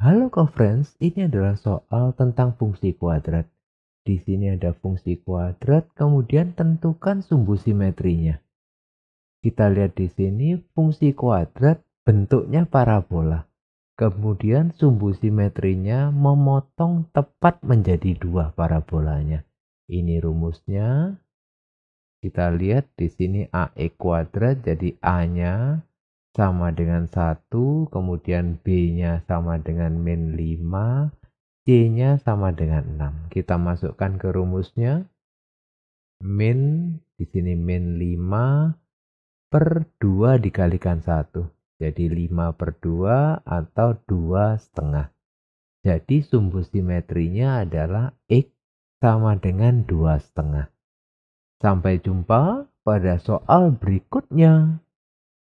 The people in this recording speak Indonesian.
Halo co-friends, ini adalah soal tentang fungsi kuadrat. Di sini ada fungsi kuadrat, kemudian tentukan sumbu simetrinya. Kita lihat di sini fungsi kuadrat bentuknya parabola. Kemudian sumbu simetrinya memotong tepat menjadi dua parabolanya. Ini rumusnya. Kita lihat di sini AE kuadrat jadi A-nya sama dengan 1, kemudian B-nya sama dengan min 5, C-nya sama dengan 6. Kita masukkan ke rumusnya. Min, di sini min 5 per 2 dikalikan 1. Jadi 5 per 2 atau 2 setengah. Jadi sumbu simetrinya adalah X sama dengan 2 setengah. Sampai jumpa pada soal berikutnya.